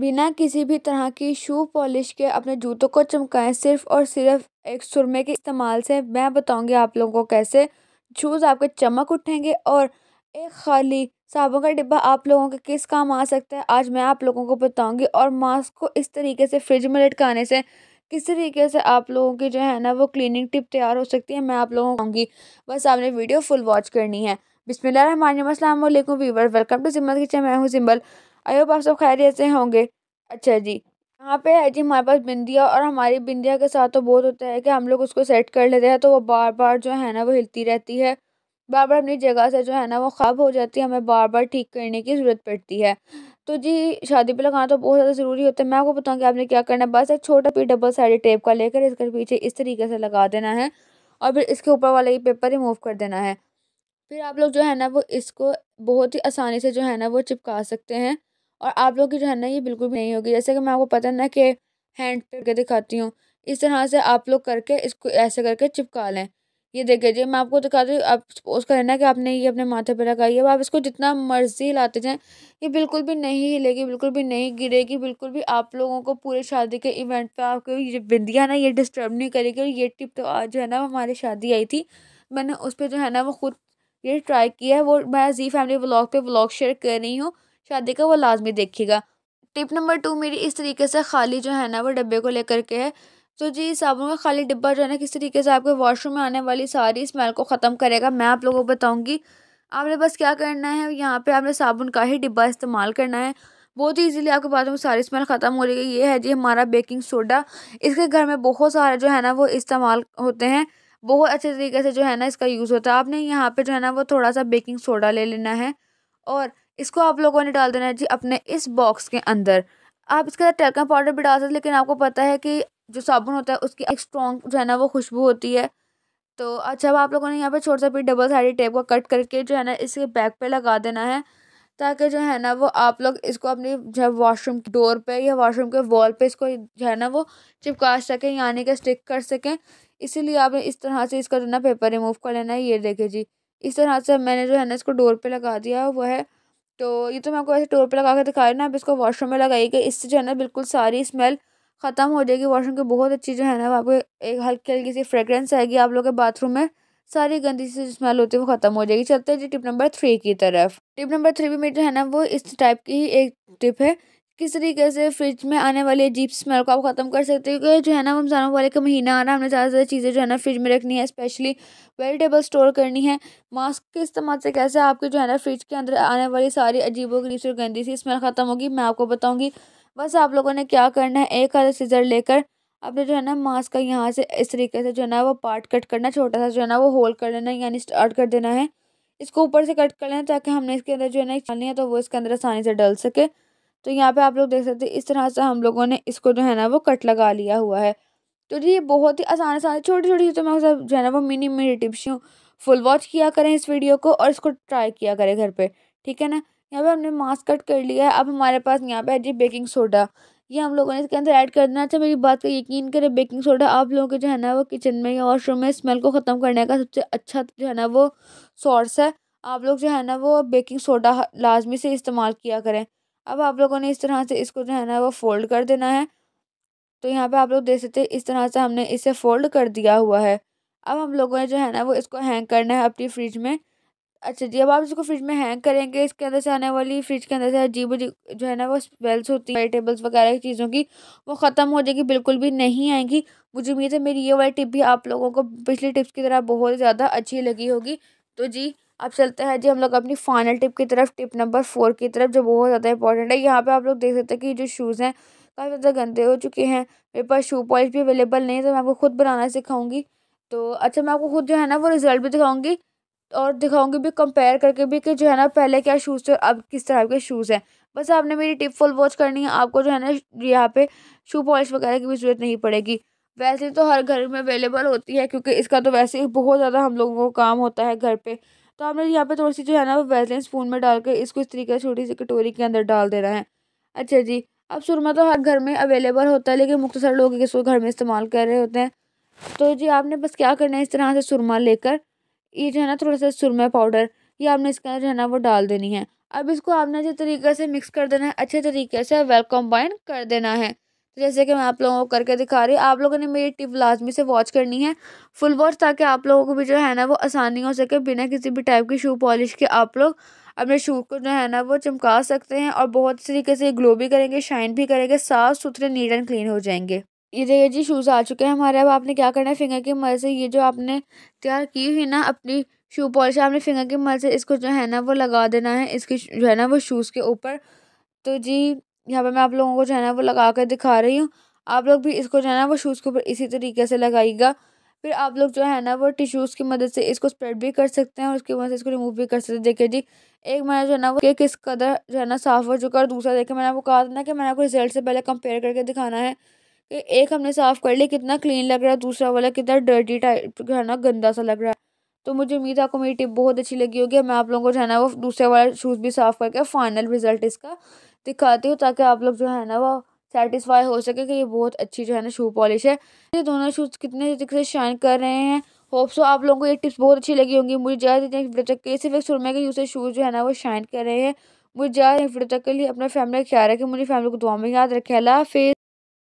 बिना किसी भी तरह की शू पॉलिश के अपने जूतों को चमकाएं सिर्फ और सिर्फ एक सुरमे के इस्तेमाल से मैं बताऊंगी आप लोगों को कैसे शूज़ आपके चमक उठेंगे और एक खाली साबुन का डिब्बा आप लोगों के किस काम आ सकता है आज मैं आप लोगों को बताऊंगी और मास्क को इस तरीके से फ्रिज में लटकाने से किस तरीके से आप लोगों की जो है ना वो क्लीनिंग टिप तैयार हो सकती है मैं आप लोगों को कहूँगी बस आपने वीडियो फुल वॉच करनी है बिसमिल्ल रन असलम वीवर वेलकम टू सिम्बल किचन मैं हूँ सिम्बल आइयो आप सब खैरियत से होंगे अच्छा जी यहाँ पे है जी हमारे पास बिंदिया और हमारी बिंदिया के साथ तो बहुत होता है कि हम लोग उसको सेट कर लेते हैं तो वो बार बार जो है ना वो हिलती रहती है बार बार अपनी जगह से जो है ना वो ख़राब हो जाती है हमें बार बार ठीक करने की ज़रूरत पड़ती है तो जी शादी पे लगाना तो बहुत ज़्यादा ज़रूरी होता है मैं आपको बताऊँ कि आपने क्या करना है बस एक छोटा पी डबल साइड टेप का लेकर इसके पीछे इस तरीके से लगा देना है और फिर इसके ऊपर वाला ये पेपर रिमूव कर देना है फिर आप लोग जो है ना वो इसको बहुत ही आसानी से जो है ना वो चिपका सकते हैं और आप लोग की जो है ना ये बिल्कुल भी नहीं होगी जैसे कि मैं आपको पता ना कि हैंड करके दिखाती हूँ इस तरह से आप लोग करके इसको ऐसे करके चिपका लें ये देखिए जी मैं आपको दिखाती हूँ आप सपोज करें ना कि आपने ये अपने माथे पर लगाई है अब आप इसको जितना मर्जी हिलाते जाएँ ये बिल्कुल भी नहीं हिलेगी बिल्कुल भी नहीं गिरेगी बिल्कुल भी आप लोगों को पूरे शादी के इवेंट पर आपको ये बिंदिया ना ये डिस्टर्ब नहीं करेगी और ये टिप तो आज जो है ना हमारी शादी आई थी मैंने उस पर जो है ना वो खुद ये ट्राई किया है वो मैं जी फैमिली व्लॉग पे व्लॉग शेयर कर रही हूँ शादी का वो लाजमी देखेगा टिप नंबर टू मेरी इस तरीके से खाली जो है ना वो डब्बे को लेकर के है तो जी साबुन का खाली डिब्बा जो है ना किस तरीके से आपके वॉशरूम में आने वाली सारी स्मेल को ख़त्म करेगा मैं आप लोगों को बताऊँगी आपने बस क्या करना है यहाँ पर आपने साबुन का ही डिब्बा इस्तेमाल करना है बहुत ही ईजीली आपके बाथरूम सारी स्मेल ख़त्म हो जाएगी ये है जी हमारा बेकिंग सोडा इसके घर में बहुत सारे जो है ना वो इस्तेमाल होते हैं बहुत अच्छे तरीके से जो है ना इसका यूज़ होता है आपने यहाँ पे जो है ना वो थोड़ा सा बेकिंग सोडा ले लेना है और इसको आप लोगों ने डाल देना है जी अपने इस बॉक्स के अंदर आप इसके साथ टैलकम पाउडर भी डाल सकते लेकिन आपको पता है कि जो साबुन होता है उसकी एक स्ट्रॉन्ग जो है ना वो खुशबू होती है तो अच्छा अब आप लोगों ने यहाँ पे छोटा सा पीस डबल साइड टेप को कट करके जो है ना इसके बैक पे लगा देना है ताकि जो है ना वो आप लोग इसको अपनी जो है वॉशरूम डोर पे या वॉशरूम के वॉल पे इसको जो है ना वो चिपका सकें यानी कि स्टिक कर सकें इसीलिए आपने इस तरह से इसका जो ना पेपर रिमूव कर लेना है ये देखे जी इस तरह से मैंने जो है ना इसको डोर पे लगा दिया वो है तो ये तो मैं आपको ऐसे टोर पे लगा के दिखा रही ना आप इसको वॉशरूम में लगाइएगा इससे जो है ना बिल्कुल सारी स्मेल ख़त्म हो जाएगी वॉशरूम की बहुत अच्छी जो है ना आपको एक हल्की हल्की सी फ्रेगरेंस आएगी आप लोग के बाथरूम में सारी गंदी सी स्मेल होती है वो ख़त्म हो जाएगी चलते हैं जी टिप नंबर थ्री की तरफ टिप नंबर थ्री भी मेरी जो है ना वो इस टाइप की ही एक टिप है किस तरीके से फ्रिज में आने वाली अजीब स्मेल को आप ख़त्म कर सकते हो क्योंकि जो है ना रमजानों वाले का महीना आ रहा है हमने ज़्यादा से ज़्यादा चीज़ें जो है ना फ्रिज में रखनी है स्पेशली वेजिटेबल स्टोर करनी है मास्क के इस्तेमाल से कैसे आपके जो है ना फ्रिज के अंदर आने वाली सारी अजीबो गरीब से गंदी सी स्मेल ख़त्म होगी मैं आपको बताऊँगी बस आप लोगों ने क्या करना है एक आधा सीज़र लेकर आपने जो है ना मास्क का यहाँ से इस तरीके से जो है ना वो पार्ट कट करना छोटा सा जो है ना वो होल कर लेना यानी स्टार्ट कर देना है इसको ऊपर से कट कर लेना ताकि हमने इसके अंदर जो है ना छानी है तो वो इसके अंदर आसानी से डल सके तो यहाँ पे आप लोग देख सकते हैं इस तरह से हम लोगों ने इसको जो है ना वो कट लगा लिया हुआ है तो ये बहुत ही आसान आसान छोटी छोटी चीज़ें मैं सब जो है ना वो mini mini tips full watch किया करें इस वीडियो को और इसको ट्राई किया करें घर पर ठीक है ना यहाँ पर हमने मास्क कट कर लिया है अब हमारे पास यहाँ पर है जी बेकिंग सोडा ये हम लोगों ने इसके अंदर ऐड कर देना अच्छा मेरी बात का यकीन करें बेकिंग सोडा आप लोगों के जो है ना वो किचन में या वॉशरूम में स्मेल को ख़त्म करने का सबसे अच्छा जो है ना वो सोर्स है आप लोग जो है ना वो बेकिंग सोडा लाजमी से इस्तेमाल किया करें अब आप लोगों ने इस तरह से इसको जो है ना वो फोल्ड कर देना है तो यहाँ पे आप लोग देख सकते हैं इस तरह से हमने इसे फोल्ड कर दिया हुआ है अब हम लोगों ने जो है ना वो इसको हैंग करना है अपनी फ्रिज में अच्छा जी अब आप इसको फ्रिज में हैंग करेंगे इसके अंदर से आने वाली फ्रिज के अंदर से अजीब बी जो है ना वो स्मेल्स होती है वेजिटेबल्स वगैरह की चीज़ों की वो ख़त्म हो जाएगी बिल्कुल भी नहीं आएंगी मुझे उम्मीद है मेरी ये वाली टिप भी आप लोगों को पिछली टिप्स की तरह बहुत ज़्यादा अच्छी लगी होगी तो जी अब चलते हैं जी हम लोग अपनी फाइनल टिप की तरफ टिप नंबर फोर की तरफ जो बहुत ज़्यादा इंपॉर्टेंट है यहाँ पे आप लोग देख सकते हैं कि जो शूज़ हैं काफ़ी ज़्यादा गंदे हो चुके हैं मेरे पास शू पॉलिश भी अवेलेबल नहीं है तो मैं आपको खुद बनाना सिखाऊंगी तो अच्छा मैं आपको खुद जो है ना वो रिज़ल्ट भी दिखाऊँगी और दिखाऊँगी भी कंपेयर करके भी कि जो है ना पहले क्या शूज़ थे अब किस तरह के शूज़ हैं बस आपने मेरी टिप फुल वॉच करनी है आपको जो है ना यहाँ पे शू पॉलिश वगैरह की भी ज़रूरत नहीं पड़ेगी वैसे तो हर घर में अवेलेबल होती है क्योंकि इसका तो वैसे ही बहुत ज़्यादा हम लोगों को काम होता है घर पर तो आपने यहाँ पे थोड़ी सी जो है ना वो वेजलिन स्पून में डाल के इसको इस तरीके से छोटी सी कटोरी के अंदर डाल देना है अच्छा जी अब सुरमा तो हर घर में अवेलेबल होता है लेकिन मुख्तसर लोग इसको घर में इस्तेमाल कर रहे होते हैं तो जी आपने बस क्या करना है इस तरह से सुरमा लेकर ये जो है ना थोड़ा सा सुरमा पाउडर ये आपने इसका जो है ना वो डाल देनी है अब इसको आपने अच्छे तरीके से मिक्स कर देना है अच्छे तरीके से वेल कम्बाइन कर देना है तो जैसे कि मैं आप लोगों को करके दिखा रही हूँ आप लोगों ने मेरी टिप लाजमी से वॉच करनी है फुल वॉच ताकि आप लोगों को भी जो है ना वो आसानी हो सके बिना किसी भी टाइप की शू पॉलिश के आप लोग अपने शू को जो है ना वो चमका सकते हैं और बहुत तरीके से ग्लो भी करेंगे शाइन भी करेंगे साफ़ सुथरे नीट एंड क्लीन हो जाएंगे ये देखिए जी शूज़ आ चुके हैं हमारे अब आपने क्या करना है फिंगर की मदद से ये जो आपने तैयार की हुई ना अपनी शू पॉलिश आपने फिंगर की मदद से इसको जो है ना वो लगा देना है इसकी जो है ना वो शूज़ के ऊपर तो जी यहाँ पे मैं आप लोगों को जो है ना वो लगा कर दिखा रही हूँ आप लोग भी इसको जो है ना वो शूज़ के ऊपर इसी तरीके से लगाइएगा फिर आप लोग जो है ना वो टिश्यूज़ की मदद से इसको स्प्रेड भी कर सकते हैं और उसकी मदद से इसको रिमूव भी कर सकते हैं देखिए जी एक मैंने जो है ना वो कि किस कदर जो है ना साफ़ हो चुका और दूसरा देखिए मैंने आपको कहा था ना कि मैंने आपको रिजल्ट से पहले कंपेयर करके दिखाना है कि एक हमने साफ़ कर लिया कितना क्लीन लग रहा है दूसरा वाला कितना डर्टी टाइप जो है ना गंदा सा लग रहा है तो मुझे उम्मीद है आपको मेरी टिप बहुत अच्छी लगी होगी मैं आप लोगों को जो है ना वो दूसरे वाला शूज़ भी साफ़ करके फ़ाइनल रिज़ल्ट इसका दिखाती हूँ ताकि आप लोग जो है ना वो सेटिस्फाई हो सके कि ये बहुत अच्छी जो है ना शू पॉलिश है ये दोनों शूज़ कितने तरीके से शाइन कर रहे हैं होप सो आप लोगों को ये टिप्स बहुत अच्छी लगी होंगी मुझे ज़्यादा देते हैं वीडियो तक के सिर्फ एक सुरमे के यूज़ से शूज़ जो है ना वो शाइन कर रहे हैं मुझे ज़्यादा वीडियो तक के लिए अपने फैमिली का ख्याल रखें मुझे फैमिली को दुआ में याद रखें अल्लाह हाफिज़